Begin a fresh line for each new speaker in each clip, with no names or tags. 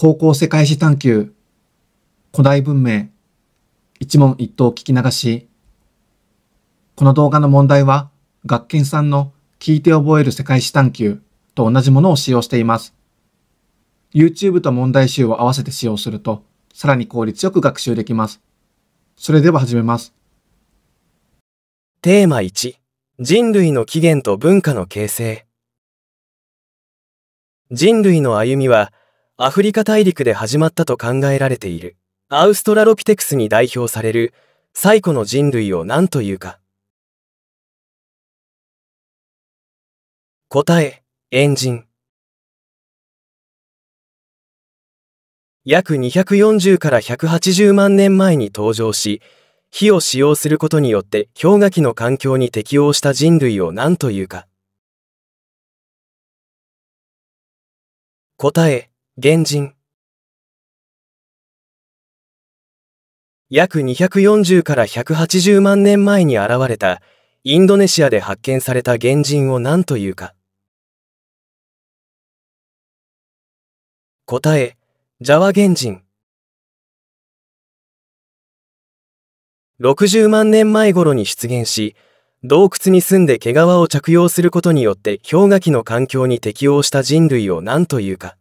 高校世界史探求、古代文明、一問一答聞き流し。この動画の問題は、学研さんの聞いて覚える世界史探求と同じものを使用しています。YouTube と問題集を合わせて使用すると、さらに効率よく学習できます。それでは始めます。テーマ1、人類の起源と文化の形成。人類の歩みは、アフリカ大陸で始まったと考えられている、アウストラロピテクスに代表される、
最古の人類を何というか。答え、エンジン。
約240から180万年前に登場し、火を使用することによって氷河期の環境に適応した人類を何というか。
答え、原人約240から180万年前に現れたインドネシアで発見された原人を何というか答えジャワ原人
60万年前頃に出現し洞窟に住んで毛皮を着用することによって氷河期の環境に適応した人類を何というか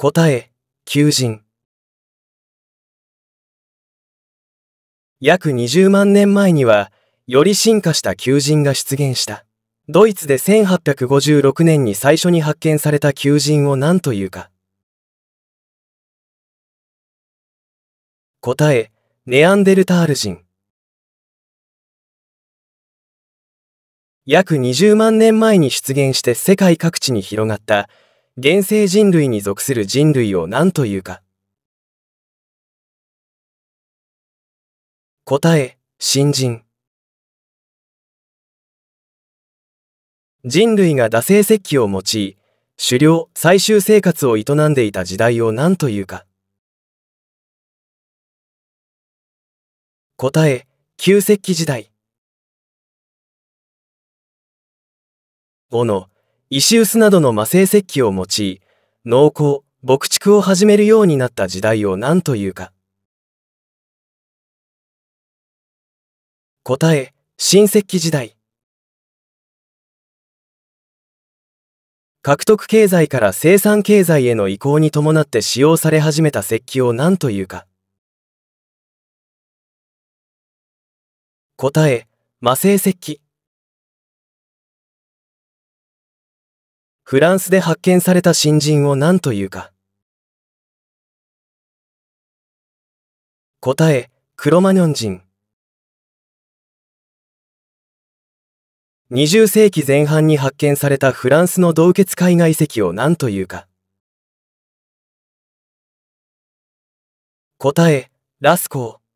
答え、求人。約20万年前には、
より進化した求人が出現した。ドイツで1856年に最初に発見された求人を何というか。
答え、ネアンデルタール人。
約20万年前に出現して世界各地に広がった現世人類に属する人類を何というか。答え、新人。人類が惰性石器を用い、狩猟、最終生活を営んでいた時代を何というか。答え、旧石器時代。5の石臼などの魔性石器を用い、農耕、牧畜を始めるようになった時代を何というか。答え、新石器時代。獲得経済から生産経済への移行に伴って使用され始めた石器を何というか。答え、
魔性石器。フランスで発見された新人を何というか。答え、クロマニョン人。20世紀前半に発見されたフランスの洞穴海外遺跡を何というか。
答え、ラスコー。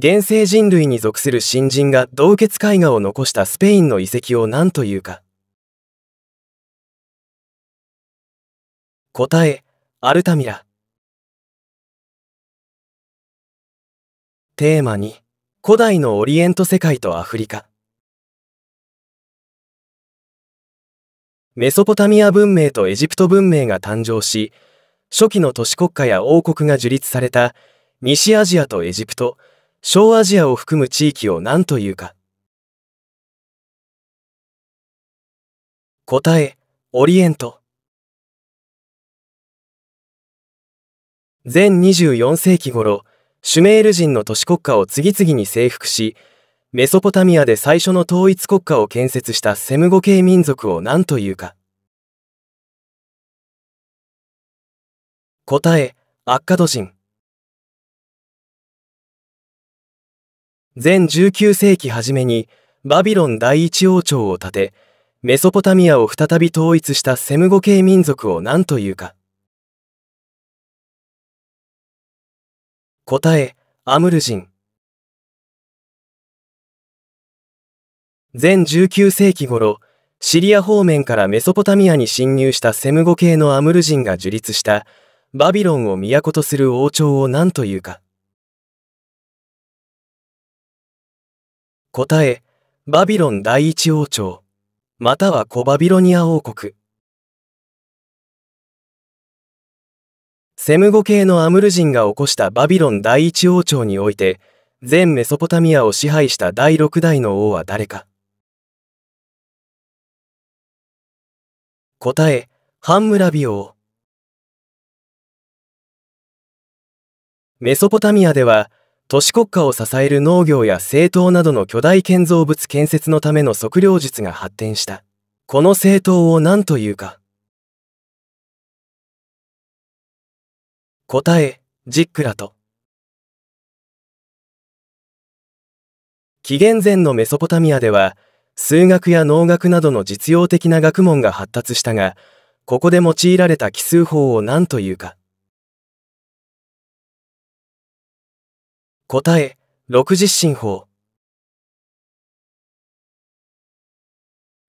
現世人類に属する新人が洞穴絵画を残したスペインの遺跡を何というか答
えアルタミラ
テーマ2古代のオリエント世界とアフリカ
メソポタミア文明とエジプト文明が誕生し初期の都市国家や王国が樹立された西アジアとエジプト小アジアを含む地域を何というか
答え、オリエント。
全24世紀頃、シュメール人の都市国家を次々に征服し、メソポタミアで最初の統一国家を建設したセムゴ系民族を何というか
答え、アッカド人。
前19世紀初めにバビロン第一王朝を建て、メソポタミアを再び統一したセムゴ系民族を何というか。
答え、アムル人。前19世
紀頃、シリア方面からメソポタミアに侵入したセムゴ系のアムル人が樹立した、バビロンを都とする王朝を何というか。
答え、バビロン第一王朝、または小バビロニア王国。
セム語系のアムル人が起こしたバビロン第一王朝において、全メソポタミアを支配した第六代の王は誰か
答え、ハンムラビ王。メソポタミアでは、都市国
家を支える農業や政党などの巨大建造物建設のための測量術が発展した。この政党を何というか。
答え、ジックラト。
紀元前のメソポタミアでは、数学や農学などの実用的な学問が発達したが、ここで用いられた奇数法
を何というか。答え六十進法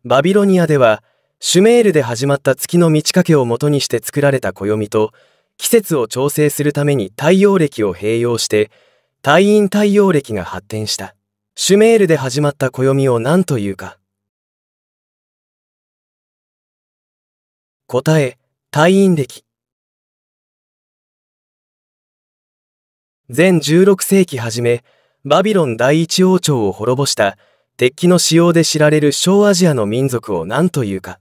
バビロニアではシュメールで始まった月の満ち欠けをもとにして作られた暦と季節を調整するために太陽暦を併用して太陰太陽暦が発展したシュメールで始まった暦を何というか
答え太陰暦全16世紀初め、バビロン第一王朝を滅ぼした鉄器の使用で知られる小アジアの民族を何というか。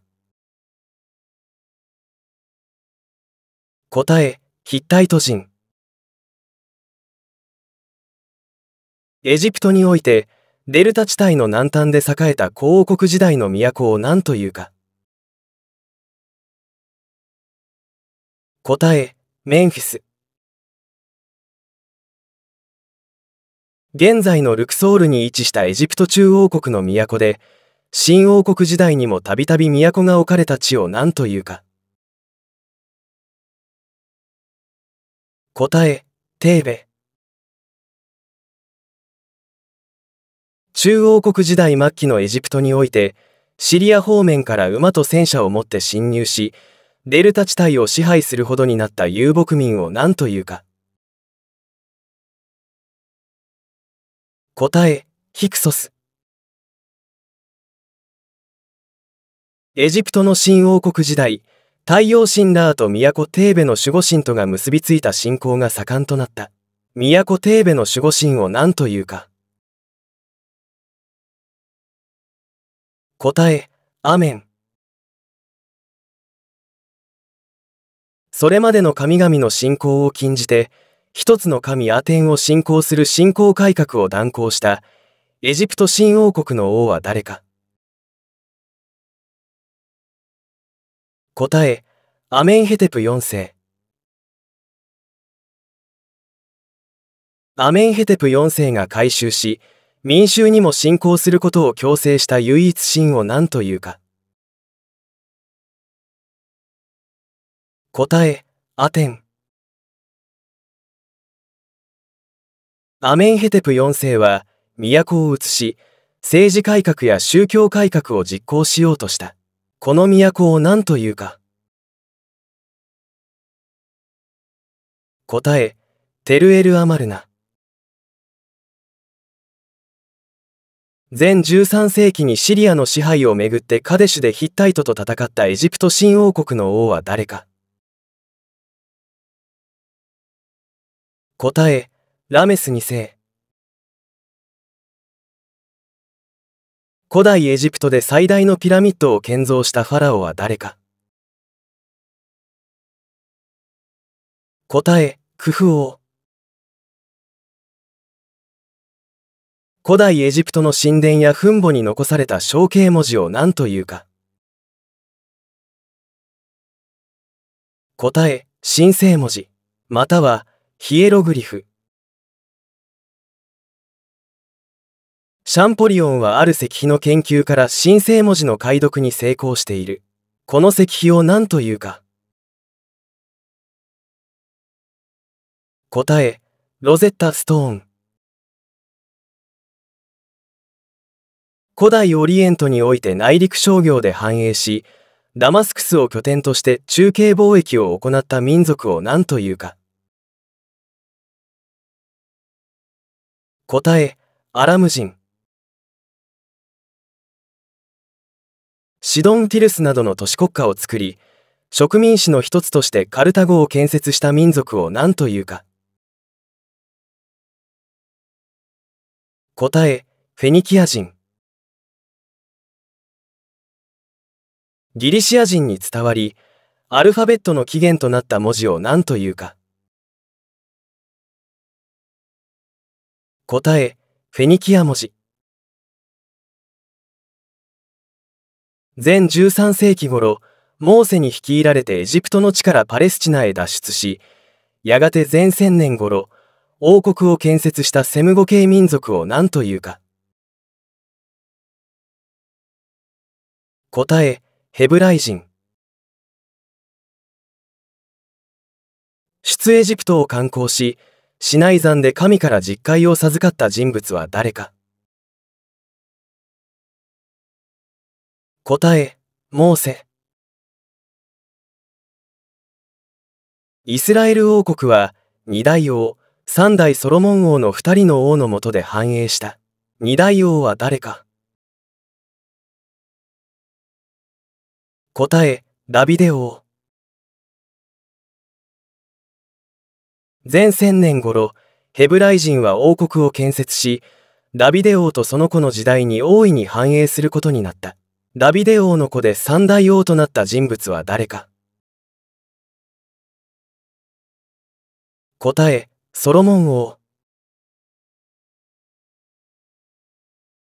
答え、ヒッタイト人。エジプトにおいて、デルタ地帯の南端で栄えた高王国時代の都を何というか。答え、メンフィス。
現在のルクソールに位置したエジプト中央国の都で新王国時代にもたびたび都が置かれた地を何というか
答えテーベ
中央国時代末期のエジプトにおいてシリア方面から馬と戦車を持って侵入しデルタ地帯を支配するほどになった遊牧民を何というか
答え、ヒクソス。
エジプトの新王国時代、太陽神ラーと都テーベの守護神とが結びついた信仰が盛んとなった。都テーベの守護神を
何というか。答え、アメン。そ
れまでの神々の信仰を禁じて、一つの神アテンを信仰する信仰改革を断行したエジプト新王国の王は誰か
答えアメンヘテプ4世アメンヘテプ4世が改宗し民衆にも信仰することを強制した唯一神を何というか答えアテンアメンヘ
テプ4世は都を移し、政治改革や宗教改革を実行しようとした。この都を何というか。
答え、テルエル・アマルナ。
前13世紀にシリアの支配をめぐってカデシュでヒッタイトと戦ったエジプト新王国の王は誰か答えラメス2世
古代エジプトで最大のピラミッドを建造したファラオは誰か
答え、クフ王。古代エジプトの神殿や墳墓に残された象形文字を何というか答え、神聖文字、またはヒエログリフ。シャンポリオンはある石碑の研究から新生文字の解読に成功している。この石碑を何というか。答え、ロゼッタ・ストーン。古代オリエントにおいて内陸商業で繁栄し、ダマスクスを拠点として中継貿易を行った民族を何というか。答え、アラム人。シドン・ティルスなどの都市国家を作り植民地の一つとしてカルタゴを建設した民族を何というか
答えフェニキア人ギリシア人に伝わりアルファベットの起源となった文字を何というか
答えフェニキア文字
前13世紀頃モーセに率いられてエジプトの地からパレスチナへ脱出しやがて前1000年頃王国を建設したセム語
系民族を何というか答えヘブライ人出エジプトを観光しシナイ山で神から実戒を授かった人物は誰か答え、モーセ。イスラエル王国は、二大王、三代ソロモン王の二人の王のもとで繁栄した。二大王は誰か
答え、ダビデ王。
前千年頃、ヘブライ人は王国を建設し、ダビデ王とその子の時代に大いに繁栄することになった。ダビデ王の子で三大王となった人物は誰か
答え、ソロモン王。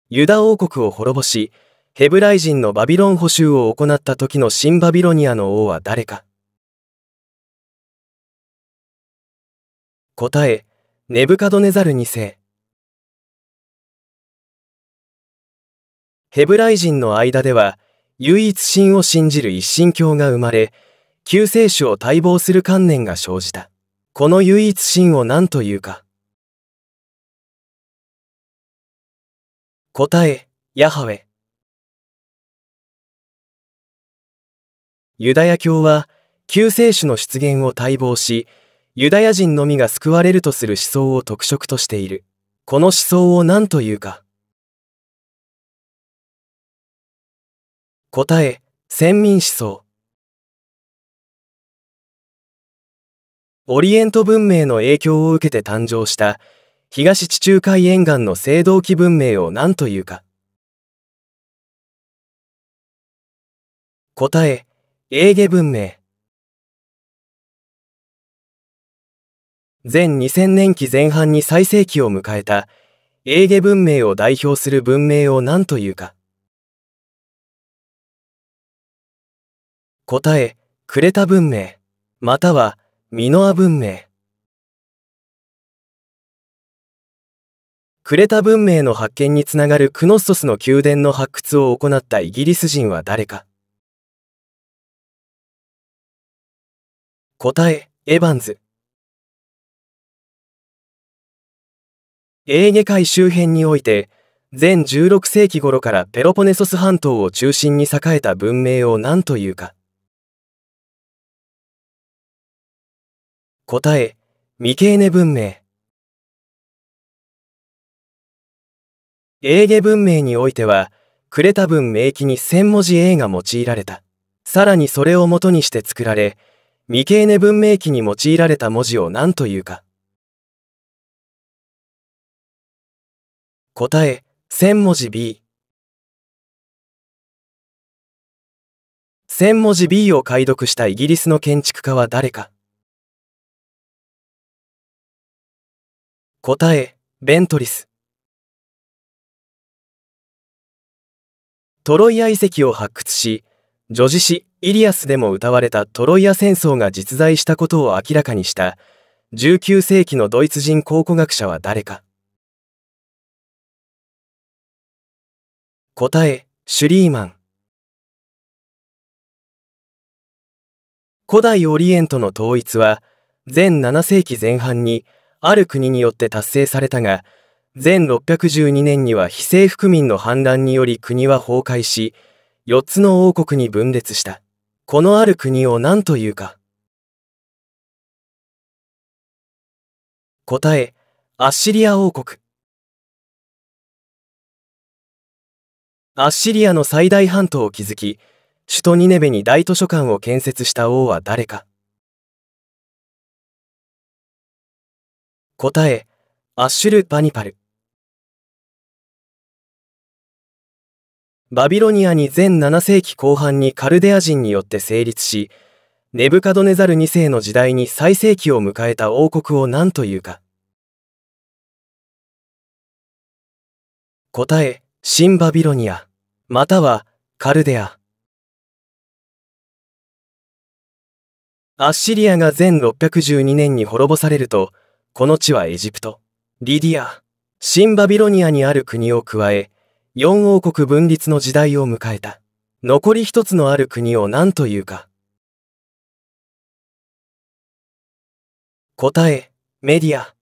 ユダ王国を滅ぼし、ヘブライ人のバビロン捕囚を行った時の新バビロニアの王は誰か答え、ネブカドネザル2世。ヘブライ人の間では、
唯一神を信じる一神教が生まれ、救世主を待望する観念が生じた。この唯一神を何というか。
答え、ヤハウェ。
ユダヤ教は、救世主の出現を待望し、ユダヤ人のみが救われるとする思想を特色としている。こ
の思想を何というか。答え先民思想オリエント文明の影響を受けて誕生した東地中海沿岸の青銅器文明を何というか
答えエーゲ文明
前2000年期前半に最盛期を迎えたエーゲ文明を代表する文明を何というか答え、クレタ文明、またはミノア文明。クレタ文明の発見につながるクノッソスの宮殿の発掘を行ったイギリス人は誰か答え、エヴァンズ。エーゲ海周辺において、全16世紀頃からペロポネソス半島を中心に栄えた文明を何というか。
答え、ミケーネ文明。
英ゲ文明においては、クレタ文明記に千文字 A が用いられた。さらにそれを元にして作られ、ミケーネ文明
記に用いられた文字を何というか。答え、千文字 B。千文字 B を解読したイギリスの建築家は誰か
答えベントリス
トロイア遺跡を
発掘し叙事詩イリアスでも歌われたトロイア戦争が実在したことを明らかにした19世紀のドイツ人考古学者は誰か
答えシュリーマン古代オリエントの統一
は全7世紀前半にある国によって達成されたが、前612年には非政府民の反乱により国は崩壊し、4つの王国に分裂した。このある国を何というか。
答え、アッシリア王国。アッシリアの最大半島を築き、首都ニネベに大図書館を建設した王は誰か。答え、アッシュル・バニパル。バビロニアに全7
世紀後半にカルデア人によって成立し、ネブカドネザル2世の時代に最盛期を迎えた王国を何というか。
答え、新バビロニア、またはカルデア。アッシリアが全
612年に滅ぼされると、この地はエジプト、リディア、新バビロニアにある国を加え、4王国分立の時代を迎えた。
残り一つのある国を何というか。答え、メディア。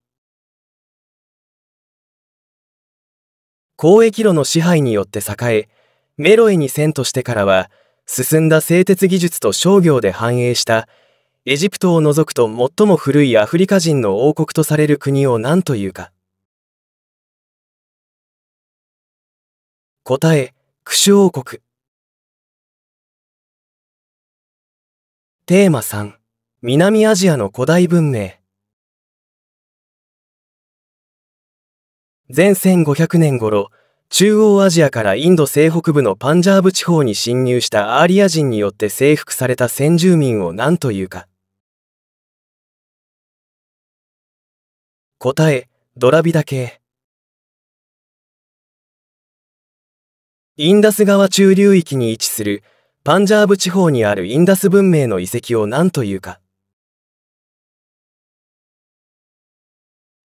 交易路の支配によって栄え、メロエに遷都してからは、進んだ製鉄技術と商業で繁栄したエジプトを除くと最も古いアフリカ人の王国とされる国を何というか。
答え、クシュ王国。
テーマ3、南アジア
の古代文明。前
1500年頃、中央アジアからインド西北部のパンジャーブ地方に侵入したアーリア人によって征服された先住民を何というか。
答えドラビダ系インダス川中流域に位置するパンジャーブ地方にあるインダス文明の遺跡を何というか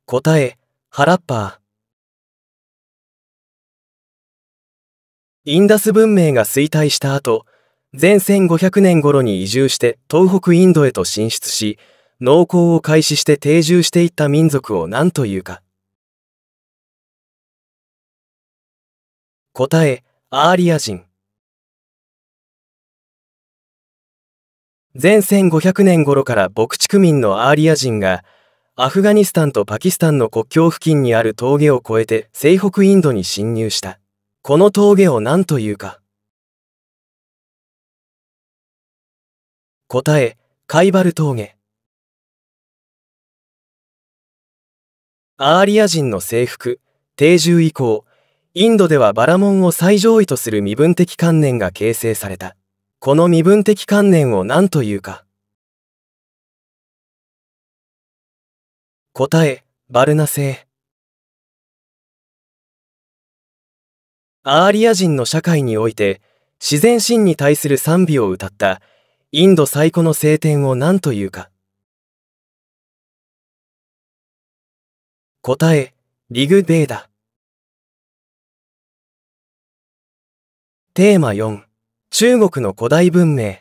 答えハラッパーインダス文明が衰退した
後前1500年頃に移住して東北インドへと進出し農耕を開始して定住していった民族を何というか
答えアーリア人前1500年頃から牧畜民
のアーリア人がアフガニスタンとパキスタンの国境付近にある峠を越えて西北インドに侵入したこの峠を何というか
答えカイバル峠アーリア人の征服
定住以降インドではバラモンを最上位とする身分的観念が形成されたこの身分的観念を何というか
答えバルナ星
アーリア人の社会において自然神に対する賛美を歌ったインド最古の聖典を何というか
答え、リグベーダ。
テーマ4、
中国の古代文明。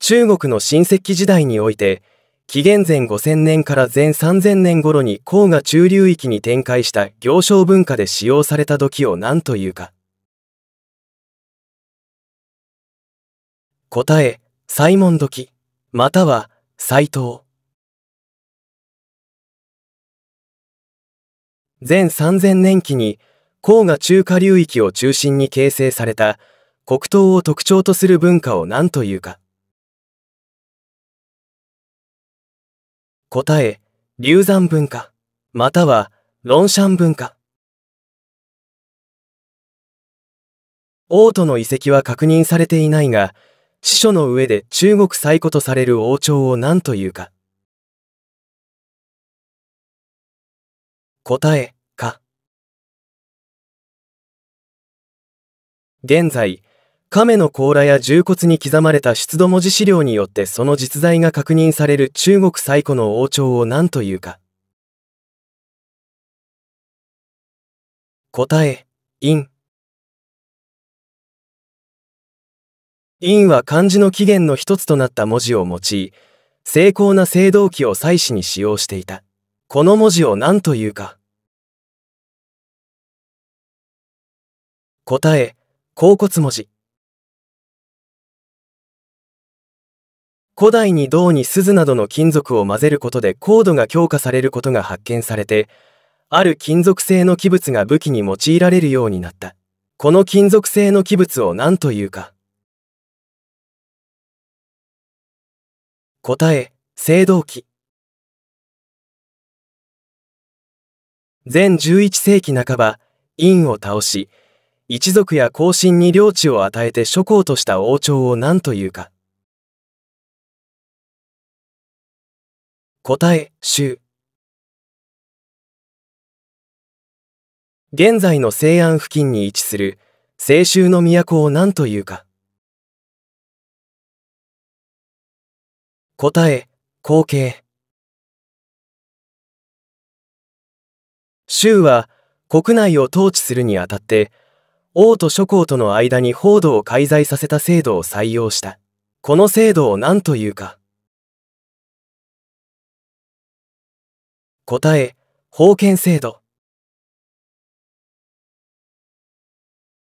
中国の新石器時代において、紀元前5000年から前3000年頃に黄河中流域に展開した行商文化で使用された土器を何と
いうか。答え、サイモン土器、または、斎藤。
前3000年期に黄河中華流域を中心に形成された黒糖を特徴とする文化を何というか。
答え、流山文化、または論山文化。王都の遺跡は確認されていないが、司書の上で中国最古とされる王朝を何というか。
答えか。
現在、亀の甲羅や重骨に刻まれた出土文字資料によってその実在が確認される中国最古の王朝を何というか。
答え、陰。陰は漢字の起源の一つとなった文字を用い、精巧な青銅器を祭祀に使用していた。この文字を何というか。答え、甲骨文字。
古代に銅に鈴などの金属を混ぜることで高度が強化されることが発見されて、ある金属製の器物が武器に用いられるようになった。この金属製の器物を何というか。
答え、青銅器。
全11世紀半ば、陰を倒し、一族や後進に領地を与えて諸侯とした王朝を何というか。
答え、州。
現在の西安付近に位置する西州の都を何というか。答え、後継。
州は国内を統治するにあたって、王と諸侯との間に報道を介在させた制度を採用した。この
制度を何というか。答え、封建制度。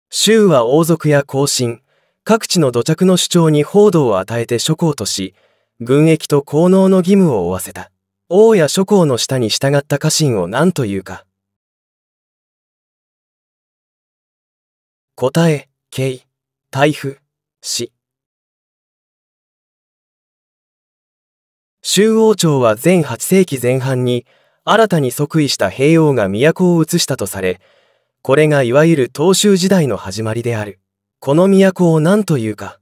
州は王族や後進、各地の土着の主張に報道を与えて諸侯とし、軍役と効能の義務を負わせた。王や諸侯の下に
従った家臣を何というか。
答え、形、台風、市。
周王朝は全8世紀前半に新たに即位した平王が都を移したとされ、これがいわゆる東周時代の始まりである。この都を何というか。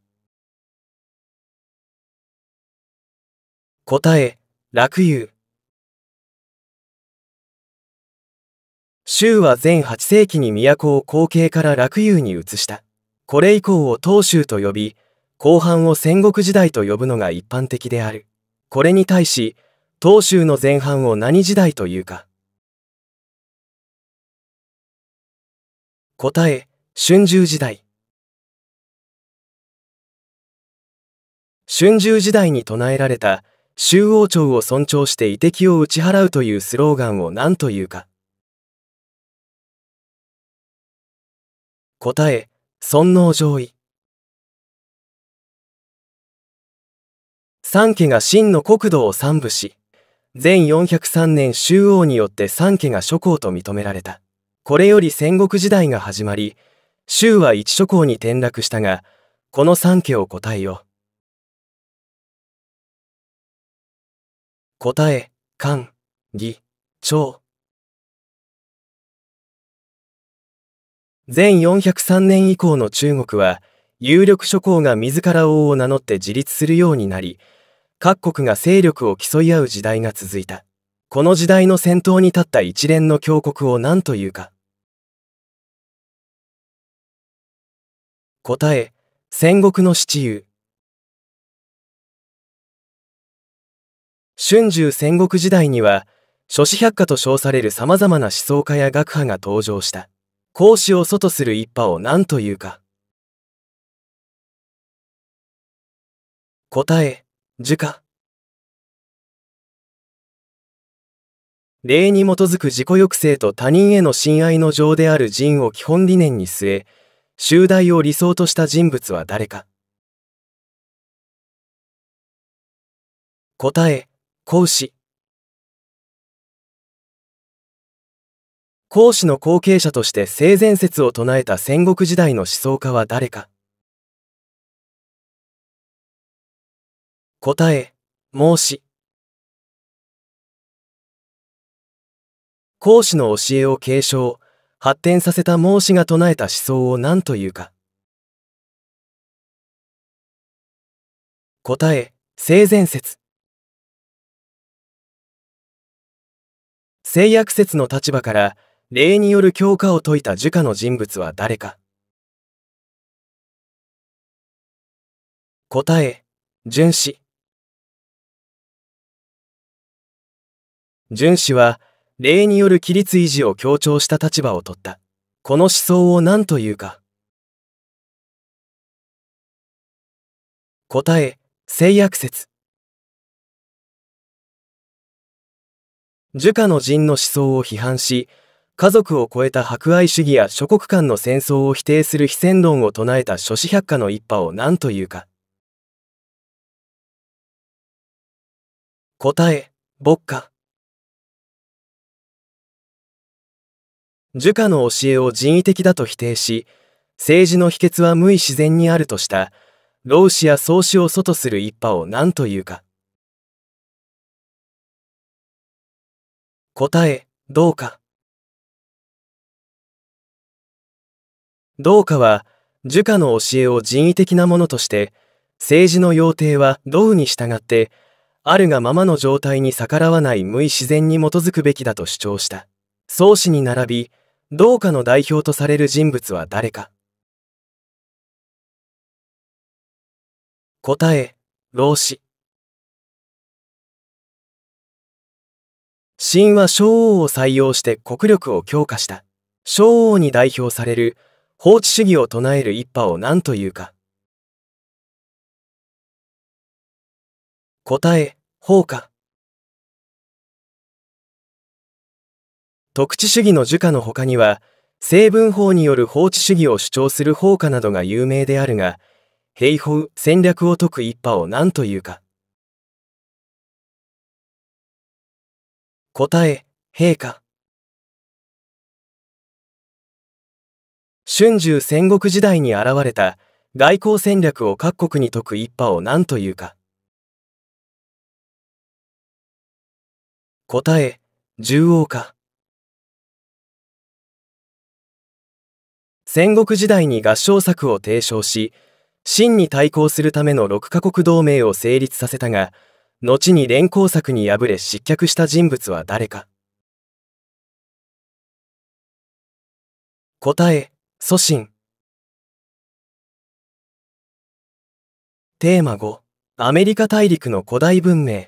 答え、楽遊。
州は全8世紀に都を後継から
洛遊に移した。これ以降を東州と呼び、後半を戦国時代と呼ぶのが一般的である。これに対し、東州の前半を何時代
というか。答え、春秋時代。春秋時代に唱えられた、周王朝を尊重して遺跡を打ち払うというスローガンを何というか。答え尊王攘夷
三家が真の国土を三部し全403年周王によって三家が諸侯と認められたこれより戦国時代が始まり周は一諸侯に転落したがこの三家を答えよ
答え漢義長前
403年以降の中国は、有力諸侯が自ら王を名乗って自立するようになり、各国が勢力を競い合う時代が続いた。この時代の先頭に立った一連の強国を何というか。
答え、戦国の七雄。春秋戦国時代には、諸子百科と称される様々な思想家や学派が登場した。孔子を祖とする一派を何というか答え、儒家。
例に基づく自己抑制と他人への親愛の情である人を基本理念に据え、集大を理想とした人物は誰か
答え、孔子。
孔子の後継者として性善説を唱えた戦国時代の思想家は誰か答え、孟子。孔子の教えを継承、発展させた孟子が唱えた思想を何というか。答え、性善説。性悪説の立場から、礼による教化を説いた儒家の人物は誰か答え、荀子。荀子は、礼による規律維持を強調した立場を取った。この思想を何というか。答え、
制約説。
儒家の
人の思想を批判し、家族を超えた博愛主義や諸国間の戦争を否定する非戦論を唱えた諸子百科の一派を何というか。
答え、牧歌。
儒家の教えを人為的だと否定し、政治の秘訣は無意自然にあるとした、老子や宗子を祖とする一
派を何というか。答え、どうか。
うかは儒家の教えを人為的なものとして政治の要諦は道に従ってあるがままの状態に逆らわない無意自然に基づくべきだと主張した宗師に並び同下の代表とされる人物は誰
か答え老子神は昭王を採用して国力を強化した昭王に代表される「法治主義を唱える一派を何というか。
答え、法か。
特地主義の儒家の他には、成分法による法治主義を主張する法家などが有名であるが、兵法、戦略を解く一派を何
というか。答え、陛下。春秋戦国時代に現れた外交戦略を各国に説く一派を何というか。答え、縦横か戦国
時代に合唱策を提唱し、秦に対抗するための6カ国同盟を成立させたが、後に連行策に敗れ失脚した人物は誰か。
答え、祖神
テーマ5ア
メリカ大陸の古代文明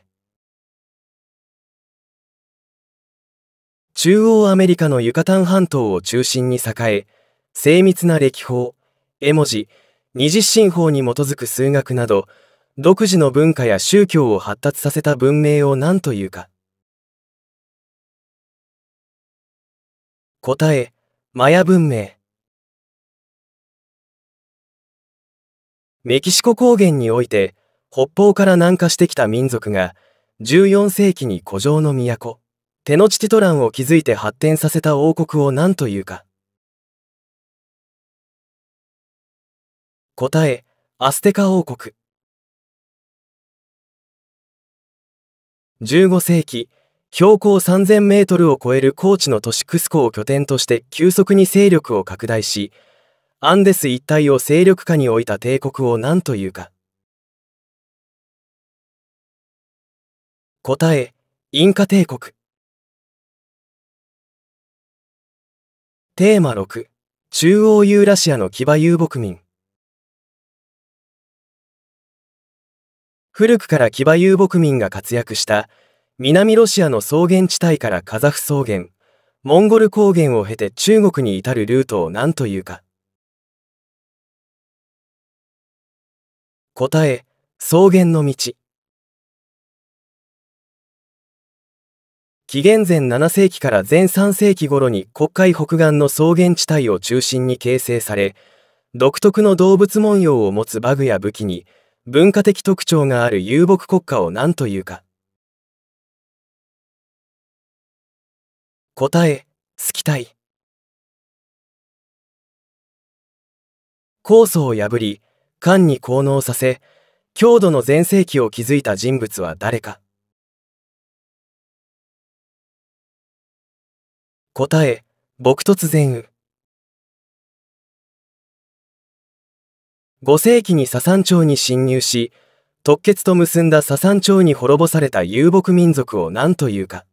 中央アメリカのユカタン半島を中心に栄え精密な歴法絵文字二次進法に基づく数学など独自の文化や宗教を発達させた文明を何というか
答えマヤ文明
メキシコ高原において北方
から南下してきた民族が14世紀に古城の都テノチティトランを築いて発展させた王国を何というか
答えアステカ王国
15世紀標高3000メー
トルを超える高地の都市クスコを拠点として急速に勢力を拡大しアンデス一帯を勢力下に置いた帝国を何というか
答えインカ帝国
テーマ6中央ユーラシ
アの騎馬遊牧民
古くから騎馬遊牧民が活躍した南ロシアの草原地帯からカザフ草原モンゴル高原を経て中国に至るルートを何というか
答え草原の道紀元前7
世紀から前3世紀頃に国会北岸の草原地帯を中心に形成され独特の動物文様を持つバグや武器に文化的特徴が
ある遊牧国家を何というか答えスキタイ酵素を破り官に効能させ、郷土の全盛期を築いた人物は誰か
答え、僕突然う。
5世紀に左山町に侵入し、突決と結んだ左山町に滅ぼされた遊牧民族を何というか。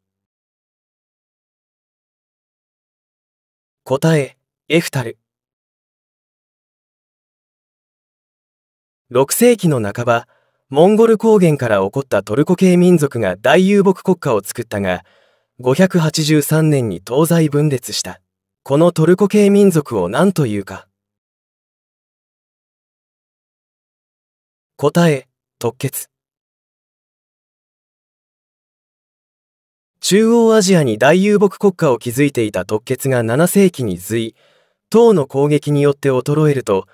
答え、エフタル。6世紀の半ばモンゴ
ル高原から起こったトルコ系民族が大遊牧国家を作ったが583年に東西分裂したこのトルコ系民族を何というか
答え突決中央アジアに大
遊牧国家を築いていた突決が7世紀に随唐の攻撃によって衰えると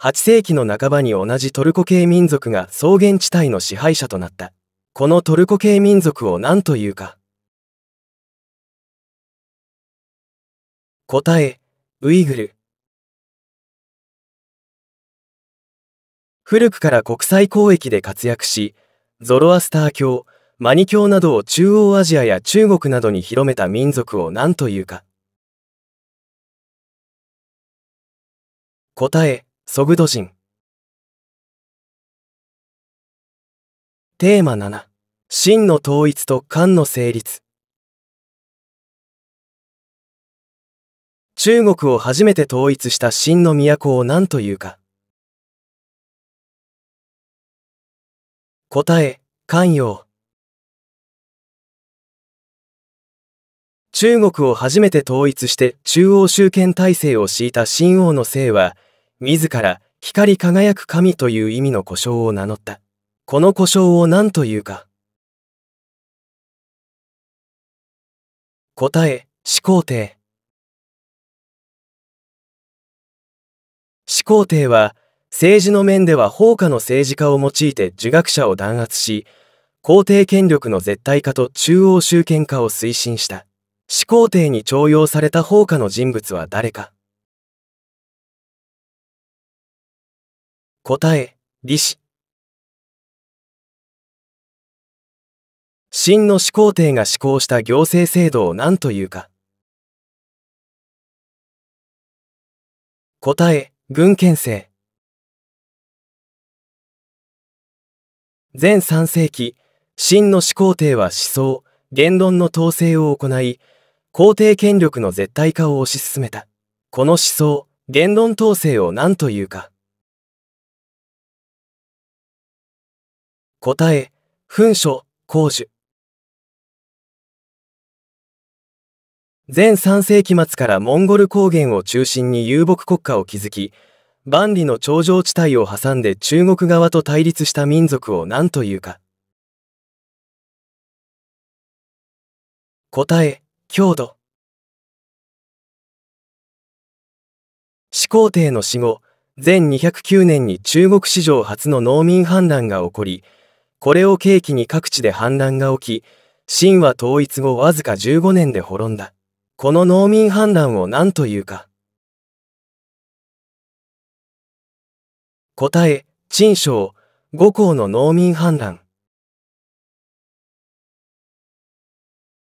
8世紀の半ばに同じトルコ系民族が草原地帯の支配者となった。このトルコ系民族を何というか。
答え、ウイグル。
古くから国際交易で活躍し、ゾロアスター教、マニ教などを中央アジアや中国などに広めた民族を何というか。
答え、ソグド人
テーマ7真の統一と漢の成立中国を初めて統一した秦の
都を何というか
答え漢陽
中国を初めて統一して中央集権体制を敷いた秦王の姓は自ら光り輝く神という意味の故障を名乗った。この故
障を何というか。答え、始皇帝。
始皇帝は、政治の面では放火の政治家を用いて儒学者を弾圧し、皇帝権力の絶対化と中央集権化を推進した。始皇帝に重用された放火の人物は誰か
答え、利子。真の始皇帝が施行した行政制度を何というか。答え、
軍憲制。前
3世紀、真の始皇帝は思想、言論の統制を行い、皇帝権力の絶対化を推し進めた。この思想、言論統制
を何というか。答え、文書、公樹。
前3世紀末からモンゴル高原を中心に遊牧国家を築き、万里の頂上地帯を挟んで中国側と対立した民族を何とい
うか。答え、強度。始皇帝の死
後、前209年に中国史上初の農民反乱が起こり、これを契機に各地で反乱が起き、秦は統一後わずか15年で滅んだ。この農民反乱を何というか。
答え、陳章、五校の農民反乱。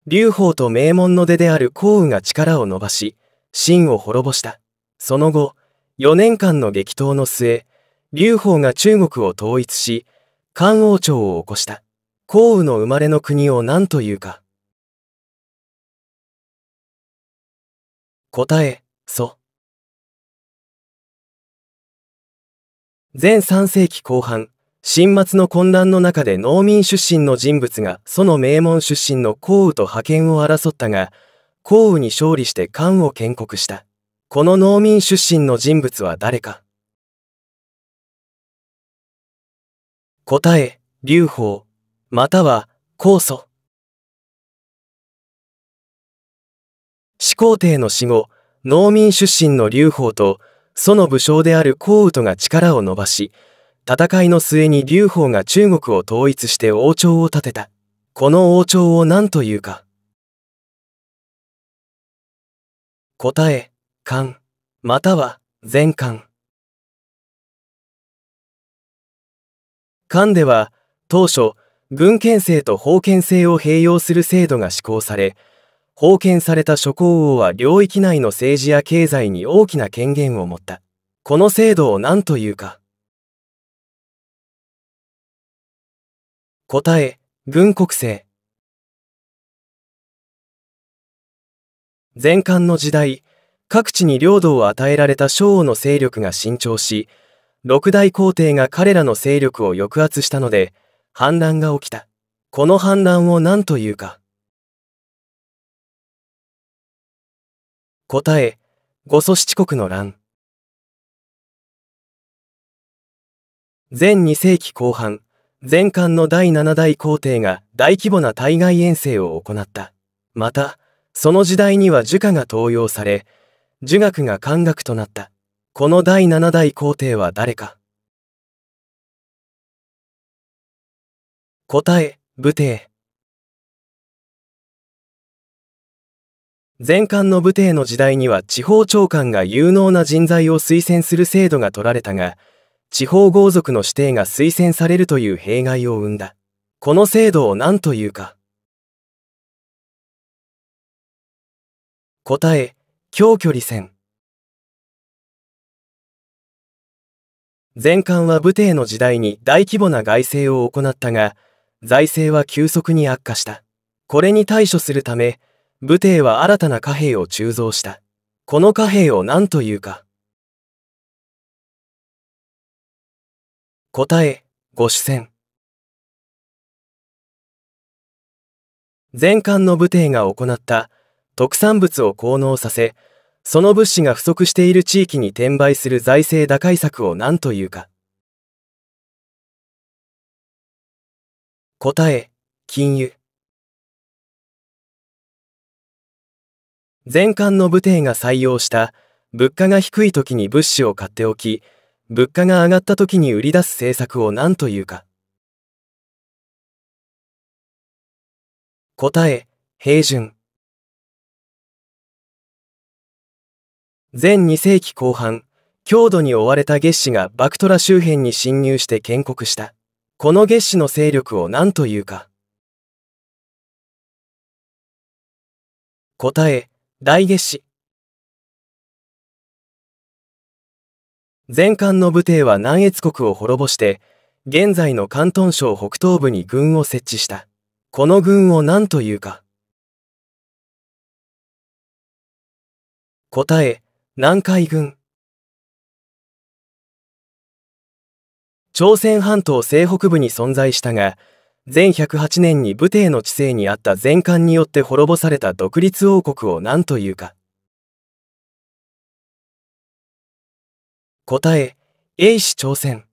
劉邦と名門
の出である項羽が力を伸ばし、秦を滅ぼした。その後、4年間の激闘の末、劉邦が中国を統一し、漢王朝を起こした。皇羽の生まれの国を何というか。
答え、祖。
前3世紀後半、新末の混乱の中で農民出身の人物が祖の名門出身の皇羽と覇権を争ったが、皇羽に勝利して漢を建国した。この農民出身の人物は
誰か答え、留法、または控訴。
始皇帝の死後、農民出身の劉邦と、その武将である項羽とが力を伸ばし、戦いの末に劉邦が中国を統一して王朝を建てた。この王朝を何というか。
答え、漢、または、全漢。漢では当
初軍権制と封建制を併用する制度が施行され封建された諸侯王は領域内の政治や経済に大きな権限を持った
この制度を何というか答え軍国制
前漢の時代各地に領土を与えられた諸王の勢力が伸長し六大皇帝が彼らの勢力を抑圧したので、反乱が起きた。この反乱を何というか。
答え、五祖七国の乱。
全2世紀後半、前漢の
第7代皇帝が大規模な対外遠征を行った。また、その時代には儒家が登用され、儒学が漢学となった。この
第七代皇帝は誰か答え、武帝。
前漢の武帝の時代には地方長官が有能な人材を推薦する制度が取られたが、地方豪族の指定が推薦されるという弊害を生んだ。この制度を何というか
答え、強距離戦。
前漢は武帝の時代に大規模な外政を行ったが、財政は急速に悪化した。これに対処するため、武帝は新たな貨幣を鋳造した。この貨幣を何というか。
答え、五主戦。前漢の武帝が行った特産物を効能させ、その物資が不足している地域に転売する財政打開策を何というか答え金融
前漢の部帝が採用した物価が低い時に物資を買っておき物価が上がった時に売り出す政策を何というか
答え平準前2世紀後半、強度に追われた月氏がバクトラ周辺に侵入して建国した。この月氏の勢力を何というか。答え、大月氏。
前漢の武帝は南越国を滅ぼして、現在の広東省北東部に軍を設置した。この軍を何というか。
答え、南海軍
朝鮮半島西北部に存在したが前1 0 8年に武帝の治世にあった前漢によって滅ぼされた独立
王国を何というか答え英氏朝鮮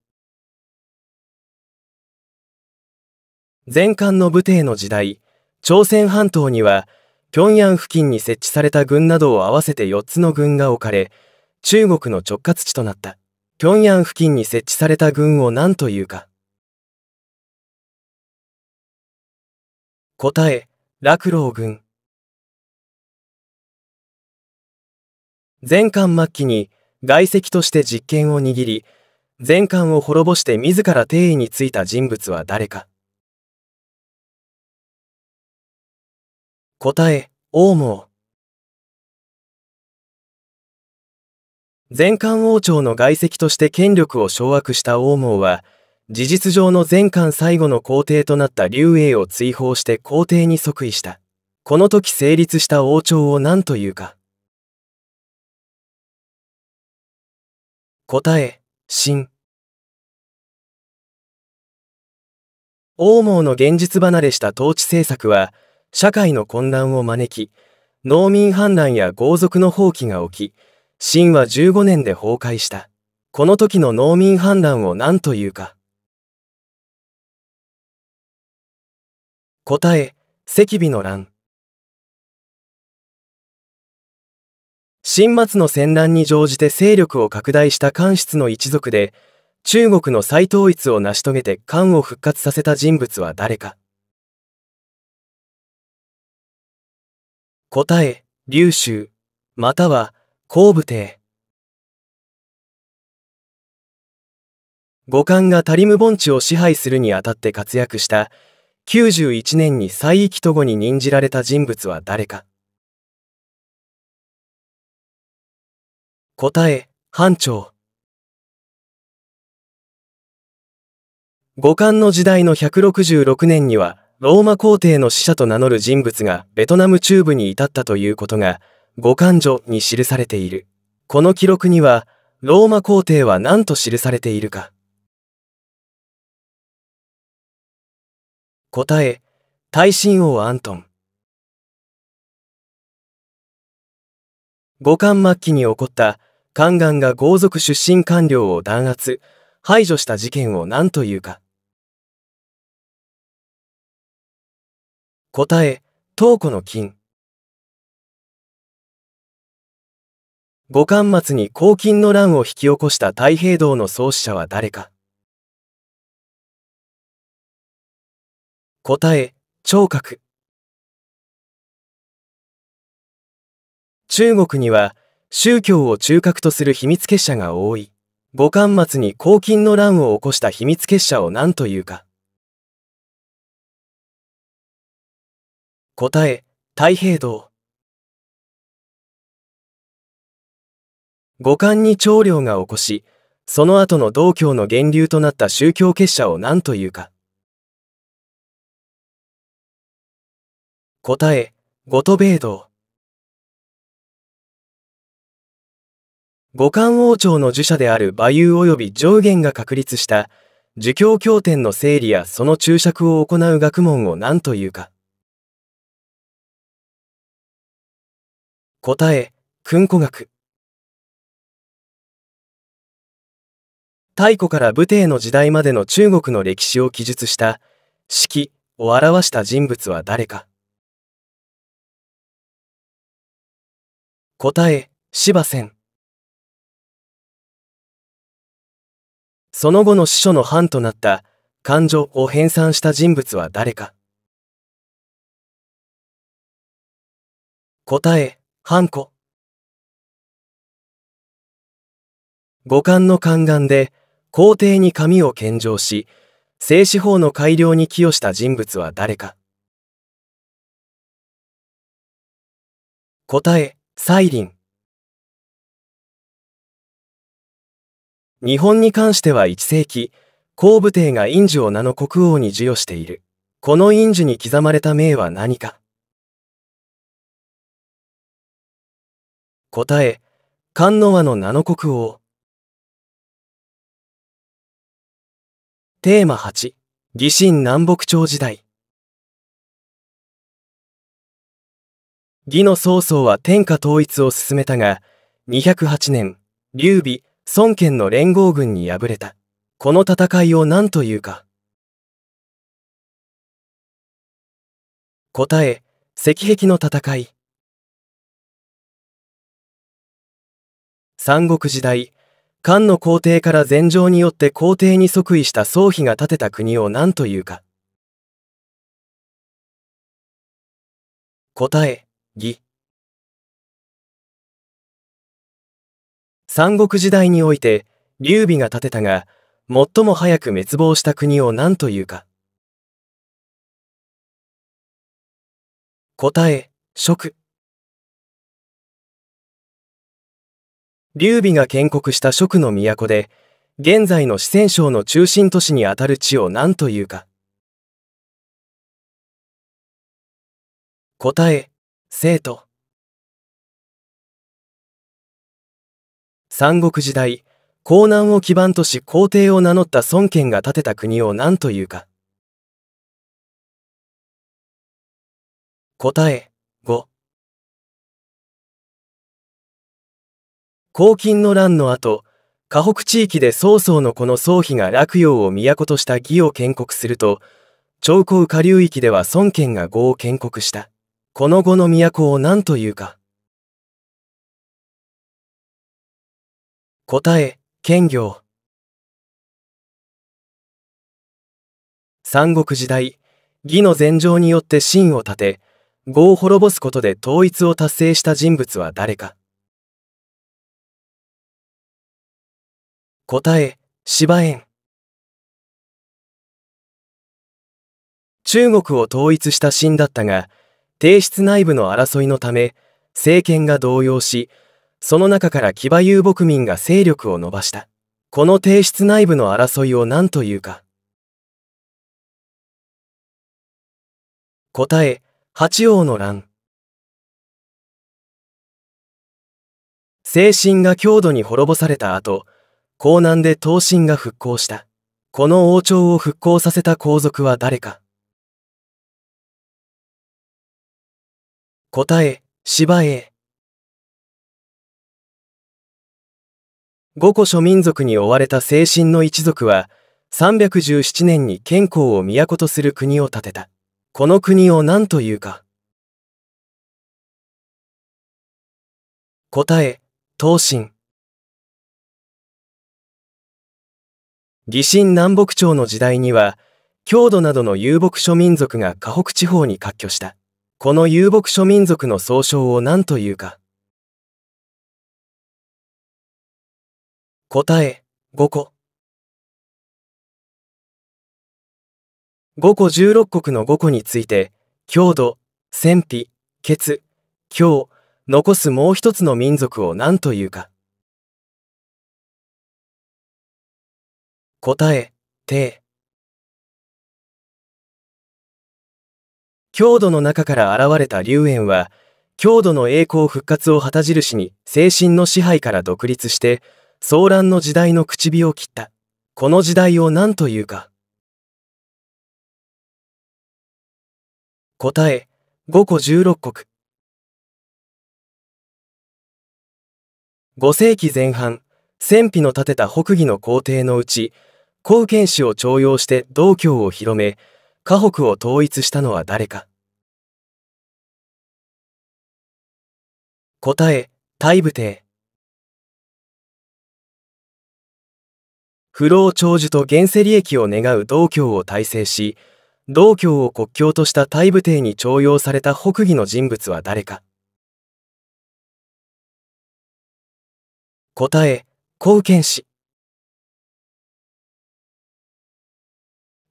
前漢の武帝の時代朝鮮半島には平壌付近に設置された軍などを合わせて4つの軍が置かれ、中国の直轄地となった。平壌付近に設置された軍を何というか。
答え、落老軍。
前漢末期に外籍として実権を握り、前漢を滅ぼして自ら帝位についた人物は誰か。答え、オウムを。前漢王朝の外
籍として権力を掌握した王毛は、事実上の前漢最後の皇帝となった劉英を追放して皇帝に即位した。この時成立した王
朝を何というか。答え、新。
王毛の現実離れした統治政策は、社会の混乱を招き、農民反乱や豪族の放棄が起き、清は15年で崩壊した。この時の農民反乱を何というか。
答え、赤尾の乱。
新末の戦乱に乗じて勢力を拡大した官室の一族で、中国の再統一を成し遂げて官を復活させた人
物は誰か。答え、琉州、または後部帝。
五冠がタリム盆地を支配するにあたって活躍した91年に西域と後に任じられた人物は誰か
答え、班長。五冠の時代の166
年には、ローマ皇帝の使者と名乗る人物がベトナム中部に至ったということが五感所に記されているこの記録にはローマ皇
帝は何と記されているか答え大神王アントン五冠末期に起こった宦官が豪族出身官僚を弾圧排除した事件を何というか
答え、東湖の金。五冠末に黄金の乱を引き起こした太平道の創始者は誰か答え、聴覚。
中国には宗教を中核とする秘密結社が多い。五冠末に黄金の乱を起こした秘密結社を何というか。
答え太平道五冠に長領が起こしその後の道教の源流となった宗教結社を何というか答え五都米道五冠王朝の儒者である馬友及び上元が確立した儒教経典の整理やその注釈を行う学問を何というか答え、訓古学。太古から武帝の時代までの中国の歴史を記述した「式」を表した人物は誰か
答え芝仙その後の司書の藩となった漢女を編纂した人物は誰か答
えハンコ。五冠の宦官で、皇帝に髪を献上し、政治法の改良に寄与した人物は誰か。答え、サイリン。
日本に関しては1世紀、皇武帝が印寿を名の国王に授与している。この印寿に刻まれた名は何か。
答え観野和の名の国王テーマ8魏晋南北
朝時代魏の曹
操は天下統一を進めたが208年劉備孫権の連合軍に敗れたこの戦いを何というか
答え石壁の戦い三国時代漢の皇帝から禅譲によって皇帝に即位した宗妃が建てた国を何というか答え義三国時代において劉備が建てたが最も早く滅亡した国を何というか答え、食。劉備が建国した蜀の都で、現在の四川省の中心都市にあたる地を何というか。答え、生徒。三国時代、江南を基盤とし皇帝を名乗った孫権が建てた国を何というか。答え、黄金の乱の後、河北
地域で曹操のこの宗妃が洛陽を都とした義を建国すると、長江下流域では孫権が呉を建国した。この後の都を何という
か。答え、兼業。三国時代、義の禅情によって信を立て、呉を滅ぼすことで統一を達成した人物は誰か。答え、芝園。
中国を統一した新だったが、帝室内部の争いのため、政権が動揺し、その中から騎馬遊牧民が勢力を伸ばした。この帝室内部の争いを何というか。
答え、八王の乱。
精神が強度に滅ぼされた後、江南で東進が復興した。この王朝を復興させた皇族は誰か
答え、芝英。五個諸民族
に追われた精神の一族は、317年に健康を都とする国を建てた。この国を何というか
答え、東進。
義心南北朝の時代には、郷土などの遊牧諸民族が河北地方に割拠した。この遊牧諸民族の総称を何
というか。答え、5個。5個
16国の5個について、郷土、戦費、血、京、残すもう一つの民族を何というか。
答えて
強度の中から現れた龍炎は強度の栄光復活を旗印に精神の支配から独立して騒乱の時代の口火を切ったこの時代を何というか
答え5個16国
5世紀前半戦費の立てた北魏の皇帝のうち貢献氏を徴用して道教を広め、河北を統一したのは誰か。答え、大武帝。
不老長寿と現世利益を願う道教を大成し、道教を国教とした大武帝に徴用された北魏の人物は誰か。
答え、
貢献氏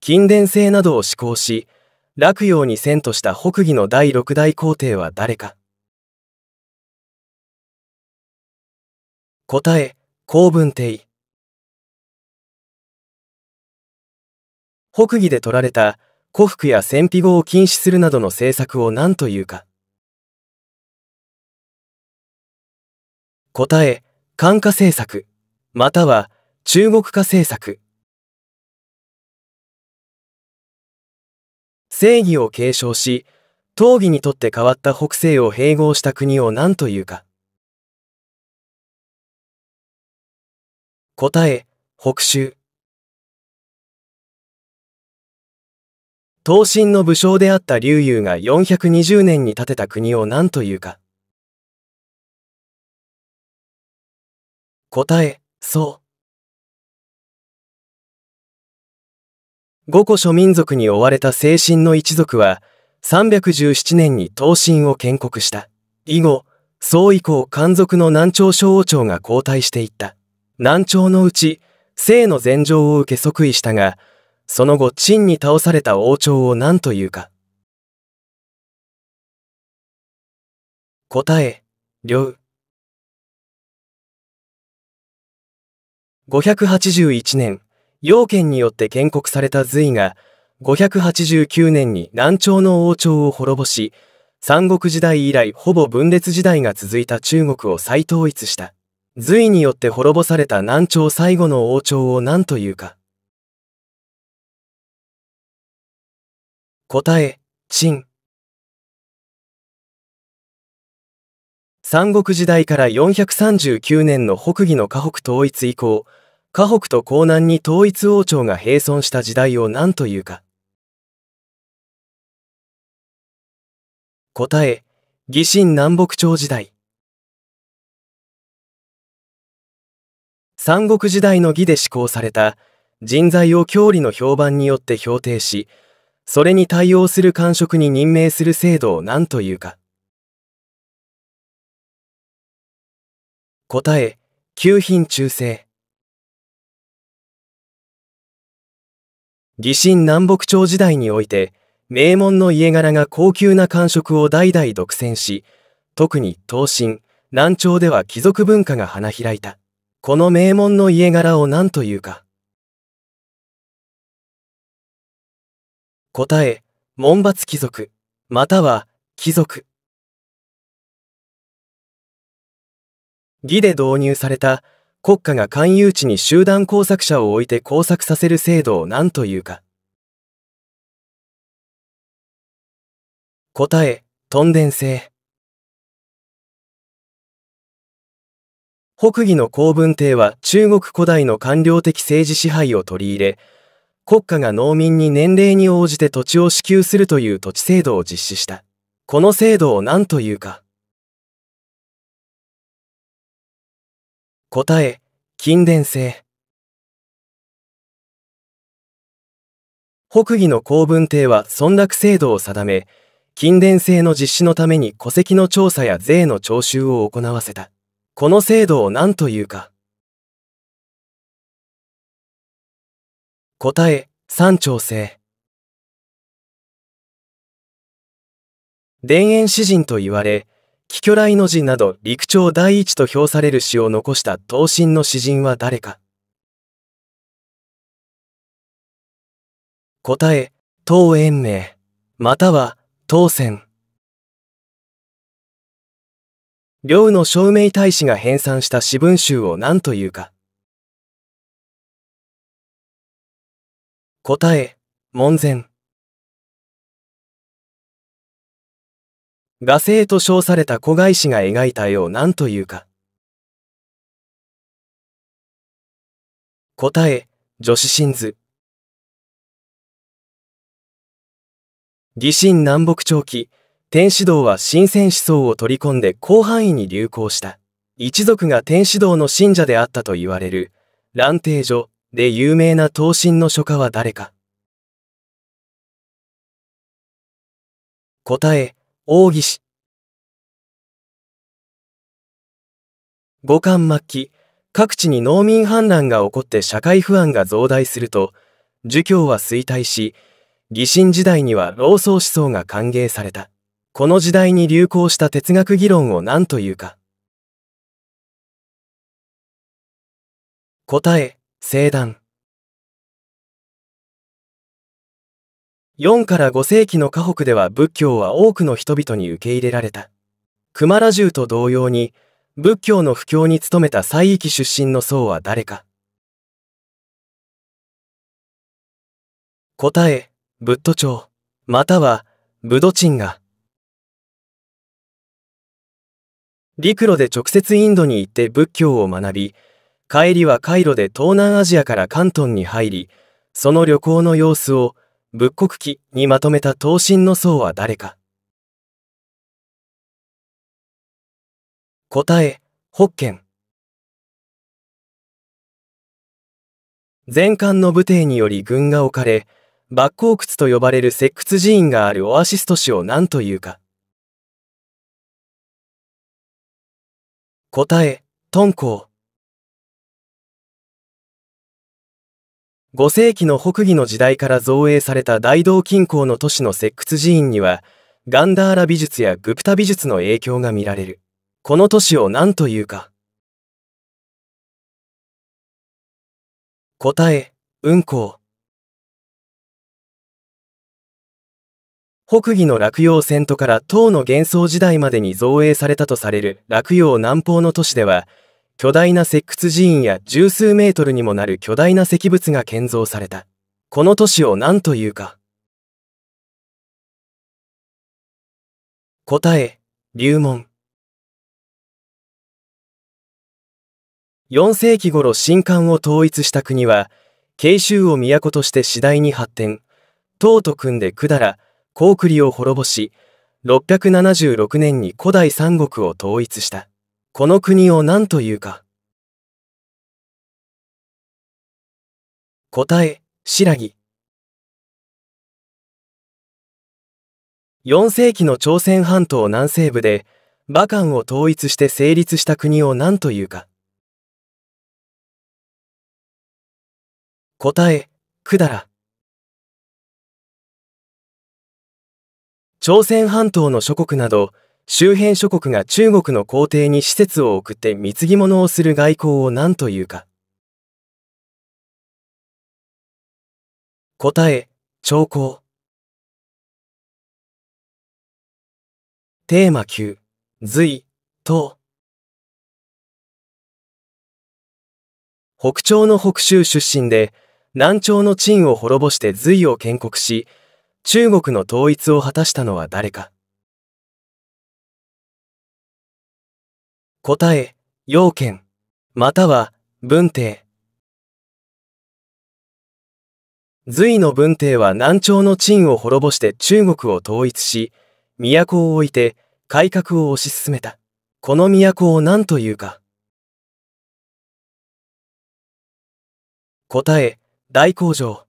近伝性などを施行し洛陽に遷とした北魏の第六代皇帝は誰か答え公文帝
北魏で取られた古
服や戦費後を禁止するなどの政策を何というか答え漢化政策または中国化政策正義を継承し、東義にとって変わった北西を併合した国を何というか。答え、北州。東進の武将であった劉勇が420年に建てた国を何というか。答え、そう。五個諸民族に追われた精
神の一族は、317年に東進を建国した。以後、宋以降漢族の南朝小王朝が交代していった。南朝のうち、清の禅譲を受け即位したが、その後陳に倒された王朝
を何というか。答え、両。
581年、要件によって建国された隋が、589年に南朝の王朝を滅ぼし、三国時代以来ほぼ分裂時代が続いた中国を再統一した。隋によって滅ぼされた南朝最後
の王朝を何というか。答え、陳。
三国時代から439年の北魏の河北統一以降、河北と江南に統一王朝が並存した時代を何というか。
答え、義神南北朝時代。三国時代の
義で施行された人材を郷里の評判によって評定し、それに対応する官職に任命する制度を何というか。
答え、旧品中世。魏晋南北朝時代において
名門の家柄が高級な官職を代々独占し特に東進南朝では貴族文化が花開いたこの名門の家柄を
何というか答え門閥貴族または貴族義で導入された国家が勧誘地に集団工作者を置いて工作させる制度を何というか。答え、トンデン制。
北魏の公文帝は中国古代の官僚的政治支配を取り入れ、国家が農民に年齢に応じて土地を支給するという土地制度を実施した。この制度を何というか。
答え筋電性北魏の公文帝は
村落制度を定め近伝制の実施のために戸籍の調査や税の徴収を行わせた。この制度を何というか。
答え、三朝制。
田園詩人と言われ、気巨来の字など陸長第一と評される詩を残した刀身の詩人は誰か
答え、当延命、または当選。両の証明大使が編纂した詩文集を何というか答え、門前。
画星と称された古外史が描いた絵を何というか。
答え、女子神図。
魏晋南北朝期、天使道は神仙思想を取り込んで広範囲に流行した。一族が天使道の信者であったと言われる、蘭亭女で有名な刀身の書家は誰か。
答え、大岸。
五感末期、各地に農民反乱が起こって社会不安が増大すると、儒教は衰退し、義晋時代には老僧思想が歓迎された。この時代に流行した哲学議論を何
というか。答え、正談。4から
5世紀の河北では仏教は多くの人々に受け入れられた。クマラジュと同様に、仏教の布教に努めた西域出身の僧は誰か。
答え、仏ッ町、または、ブドチンが。
陸路で直接インドに行って仏教を学び、帰りはカイロで東南アジアから関東に入り、その旅行の様子を仏国記にまと
めた刀身の僧は誰か答え、北見。前漢の武帝により軍が置かれ、抜光窟と呼ばれる石窟寺院があるオアシス都市を何というか。答え、敦煌。
5世紀の北魏の時代から造営された大道近郊の都市の石窟寺院には、ガンダーラ美術やグプタ美術の影響が見られる。
この都市を何というか。答え、運行。
北魏の落葉遷都から唐の幻想時代までに造営されたとされる落葉南方の都市では、巨大な石窟寺院や十数メートルにもなる巨大な石仏が建造された。この都市を何というか。
答え、龍門。4世紀頃新漢を統一し
た国は、慶州を都として次第に発展、唐と組んで百済、高栗を滅ぼし、676年に古代三国を統
一した。この国を何というか
答え、白木。
4世紀の朝鮮半島南西部で、馬漢を統一して成立した国を何というか答え、百済。
朝鮮半島の諸国など、周辺諸国が中国の皇帝に施設を送って貢ぎ物をする外交を何というか。
答え、兆候。
テーマ9、隋、
唐。北朝の北州出身で、南朝の陳を滅ぼして隋を建国し、中国の統一を果たしたのは誰か。答え、要件、または文帝。隋の文帝は南朝の陳を滅ぼして中国を統一し、都を置いて改革を推し進めた。この都を何というか。答え、大工場。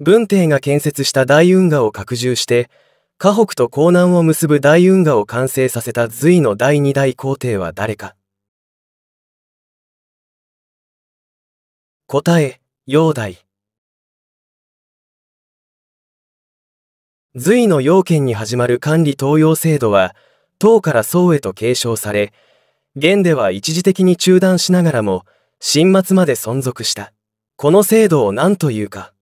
文帝が建設した大運河を拡充して、河北と江南を結ぶ大運河を完成させた隋の第二代皇帝は誰か
答え、煬帝。隋の要件に始まる管理東
洋制度は、唐から宋へと継承され、元では一時的に中断しながらも、新末まで存続した。この制度を何というか。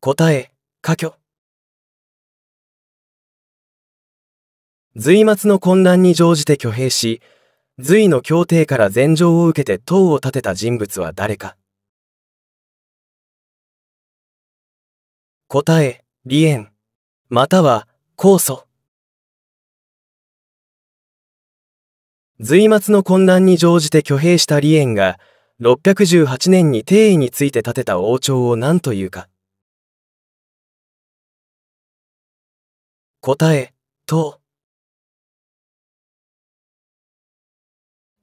答え、科挙。隋末の混乱に乗じて挙兵し、隋の協定から禅譲を受けて党を立てた人物は誰か。答え、李縁。または、酵素。隋末の混乱に乗じて挙兵した李縁が、618年に帝位について建てた王朝を何というか。
答え、唐。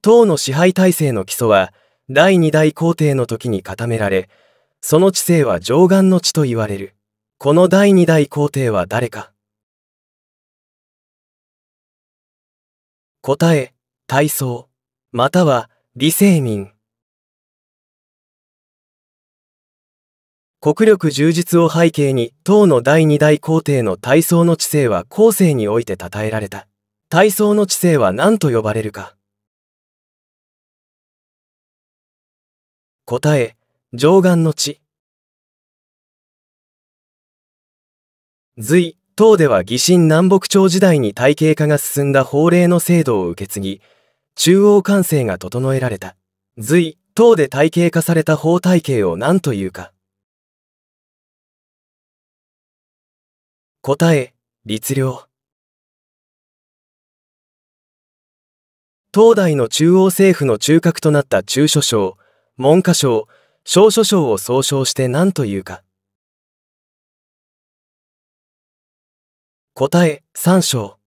党の支配体制の基礎は、第二代皇帝の時に固められ、その知性は上岸の地と言われる。この第二
代皇帝は誰か答え、体操、または、李世民。
国力充実を背景に、唐の第二代皇帝の体操の知性は後世において称えられた。体操の知性
は何と呼ばれるか。答え、上岸の地。
隋、唐では義神南北朝時代に体系化が進んだ法令の制度を受け継ぎ、中央管制が整えられた。隋、唐で体系化
された法体系を何というか。答え、律令。東大の中央政府の中核となった中書省、文科省、小書省を総称して何というか。
答え、三章。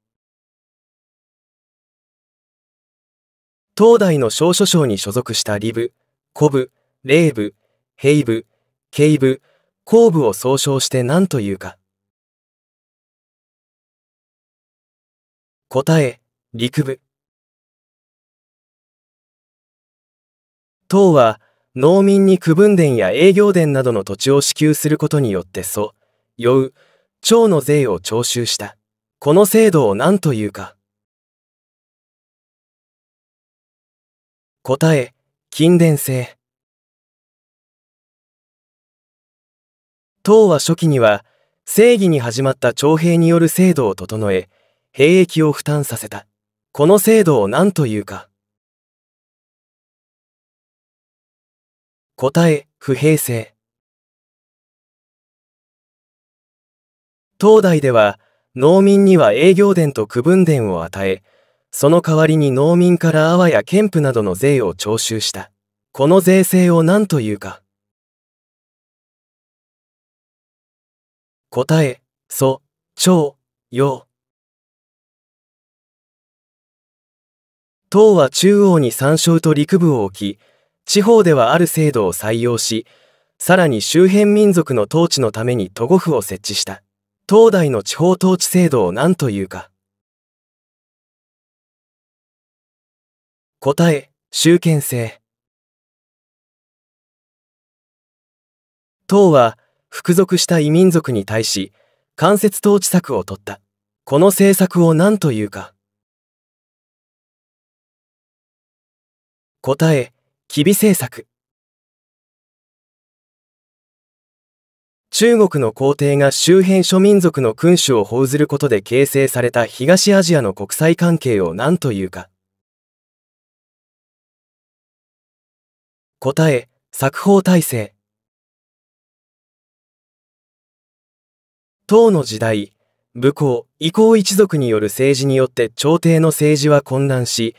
東大の小書省に所属した理部、古部、礼部、兵部、警部、公部を総称して何というか。答え、陸部。党は、農
民に区分田や営業田などの土地を支給することによって祖、酔う、町の税を徴収した。この制度を何というか。
答え、近田制。党は初期には、正義に始まった徴兵による制度を整え、兵役を負担させた。この制度を何というか。答え、不平性。
東大では、農民には営業伝と区分伝を与え、その代わりに農民から阿波や憲府などの税を徴収した。この税制を何
というか。答え、祖、長、陽。
党は中央に参照と陸部を置き、地方ではある制度を採用し、さらに周辺民族の統治のために都護府を設置した。東大の地方統治制度を何というか。
答え、集権制。
党は、服属した異民族に対し、間接統治策を取った。この政策を何というか。答え吉備政策中国の皇帝が周辺諸民族の君主を奉ずることで形成された東アジアの国際関係を何というか答え作法体制唐
の時代武功、遺行一族による政治によって朝廷の政治は混乱し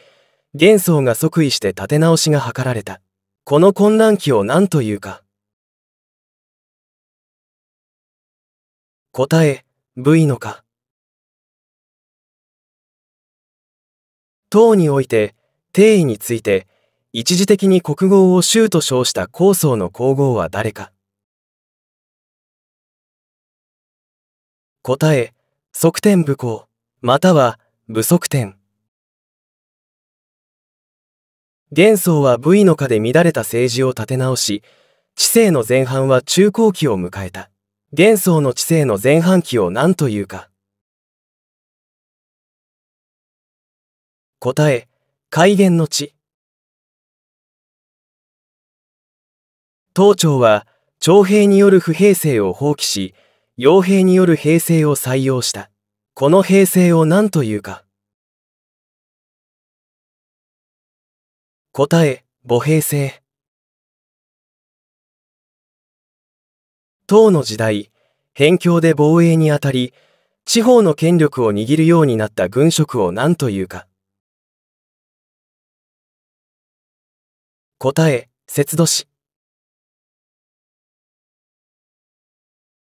元宗が即位して立て直しが図られた。この混乱期
を何というか。答え、V のか。唐において、帝位について、一時的に国号を衆と称した高僧の皇后は誰か。答え、側天武功、または、武側天。
元宗は武位の下で乱れた政治を立て直し、知性の前半は中高期を迎えた。元宗の知性の前半
期を何というか。答え、改元の地。
当庁は、徴兵による不平成を放棄し、傭兵による平成を採用した。この平成を何というか。
答え母平制
唐の時代辺境で防衛にあたり地方の権力を握るようになった軍職を何というか答え節度氏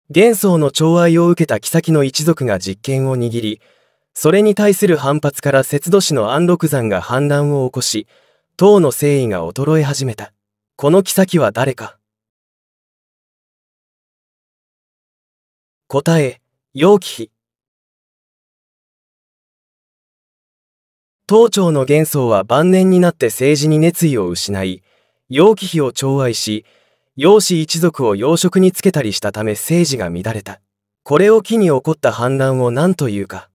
元宋の寵愛を受けた
妃の一族が実権を握りそれに対する反発から節度氏の安禄山が反乱を起こし唐の誠意が衰え始めたこの妃は
誰か答え楊貴妃東
朝の元宗は晩年になって政治に熱意を失い楊貴妃を寵愛し楊氏一族を養殖につけたりしたため政治が乱れたこれを機
に起こった反乱を何というか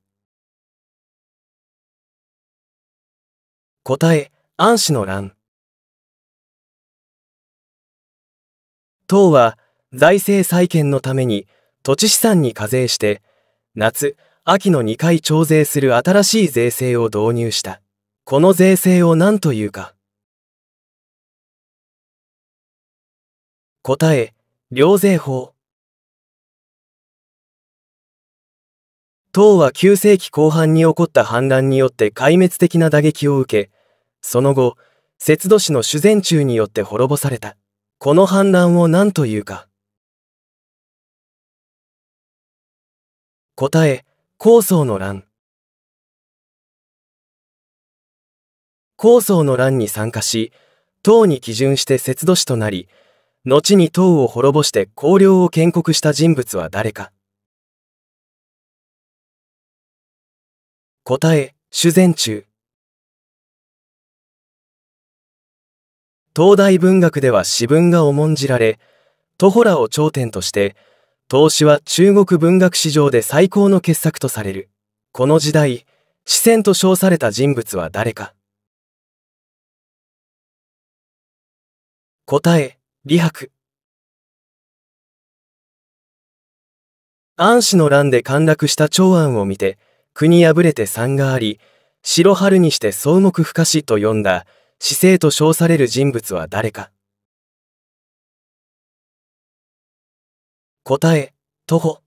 答え安氏の乱。
党は財政再建のために土地資産に課税して、夏、秋の2回徴税する新しい税制を導入した。
この税制を何というか。答え、両税法。
党は9世紀後半に起こった反乱によって壊滅的な打撃を受け、その後、節度市の修善中によって滅ぼされた。
この反乱を何というか。答え、高僧の乱。
高僧の乱に参加し、唐に基準して節度市となり、後に唐を滅ぼして公領を建国した人物は誰か。
答え、修善中。東大文学では詩文が
重んじられ、徒歩らを頂点として、投資は中国文学史上で最高の傑作とされる。この時代、詩川と称された人物は
誰か。答え、李白。安氏の乱
で陥落した長安を見て、国破れて山があり、白春にして草木可しと読んだ死生と称される人物は誰か
答え、徒歩。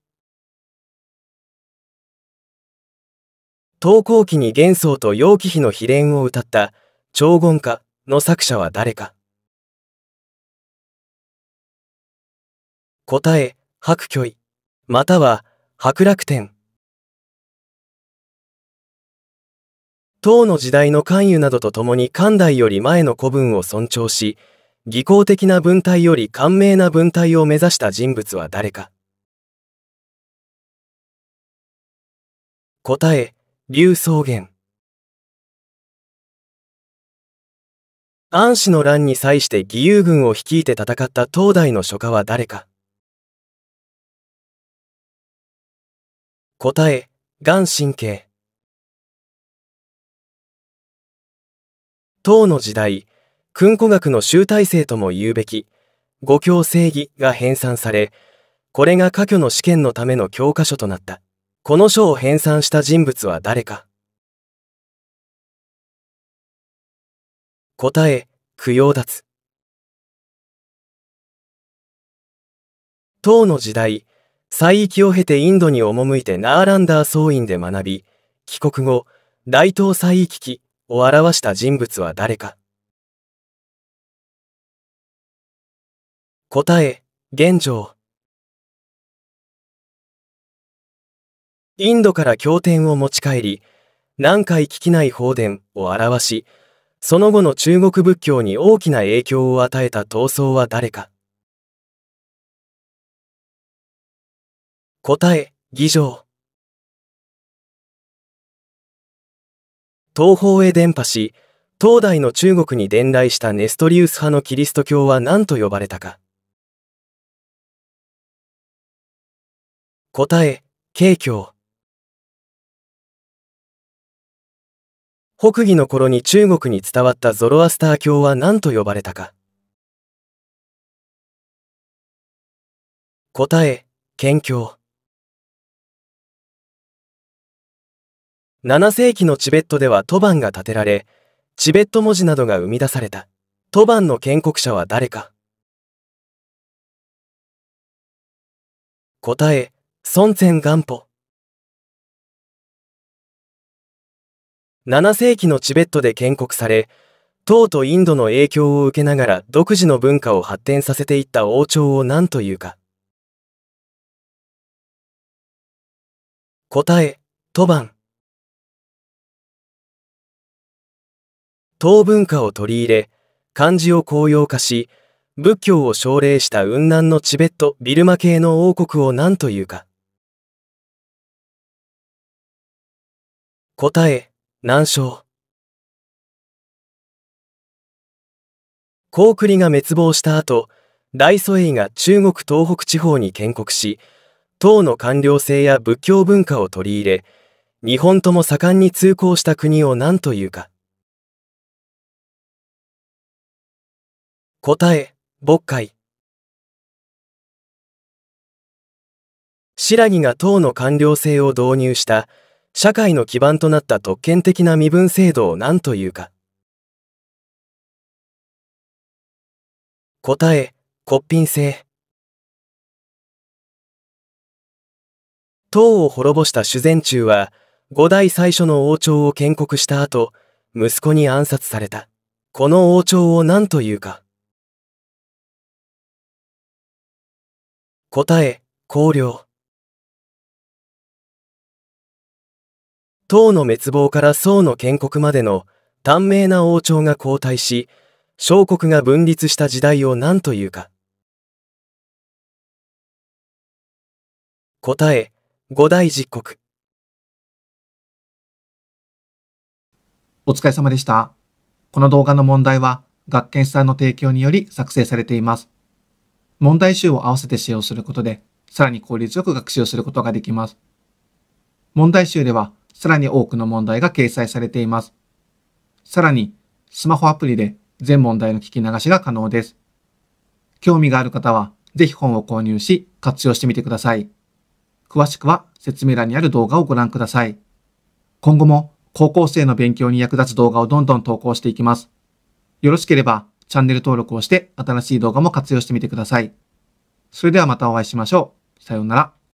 投稿期に幻想と楊貴妃の秘伝を歌った長言歌の作者は誰か答え、白居または白楽天。唐の時代の
関羽などと共に漢代より前の古文を尊重し、技巧的な文体より簡明な文体を目指した人物は誰か。
答え、劉草原。
安氏の乱に際して義勇軍を率いて戦った東大の書家は誰か。
答え、元神経。
唐の時代、訓古学の集大成とも言うべき、五教正義が編纂され、これが科挙の試験のための教科書となった。この書を編纂した人物は誰か
答え、供養つ。
唐の時代、西域を経てインドに赴いてナーランダー総院で学び、帰国後、大東西域記、
を表した人物は誰か答え、現状
インドから経典を持ち帰り、何回聞きない放電を表し、その後の中国仏教に大きな影響を与えた闘争は誰
か答え、議場東方へ伝播し、東大の中国に伝来したネストリウス派のキリスト教は何と呼ばれたか。答え、
慶教。北魏の頃に中国に伝わったゾロアスター教は何と呼ばれたか。答え、県教。
7世紀のチベットではトバンが建てられ、チベット文字などが生み出された。トバンの建国者は誰か答え、孫前元歩。7世紀のチベットで建国され、唐とインドの影響を受けながら独自の文化を発展させていった王朝を何というか。答え、トバン。
唐文化を取り入れ漢字を公用化し仏教を奨励した雲南のチベットビルマ系の王国を何というか
答え南昌高麗が滅亡した後
大祖英が中国東北地方に建国し唐の官僚制や仏教文化を取り入れ日本とも盛んに通行した国を何というか
答え、墓会。白木が党の官僚制を導入した社会の基盤となった特権的な身分制度を何というか。答え、骨品制。唐
を滅ぼした修善中は、五代最初の王朝を建国した後、息子に暗殺された。この王朝を何というか。
答え、考慮。
唐の滅亡から宋の建国までの短命な王朝が交代し、小国が分立した時代を何というか。
答え、五大実国。お疲れ様で
した。この動画の問題は、学研主催の提供により作成されています。問題集を合わせて使用することで、さらに効率よく学習することができます。問題集では、さらに多くの問題が掲載されています。さらに、スマホアプリで全問題の聞き流しが可能です。興味がある方は、ぜひ本を購入し、活用してみてください。詳しくは説明欄にある動画をご覧ください。今後も高校生の勉強に役立つ動画をどんどん投稿していきます。よろしければチャンネル登録をして新しい動画も活用してみてください。それではまたお会いしましょう。さようなら。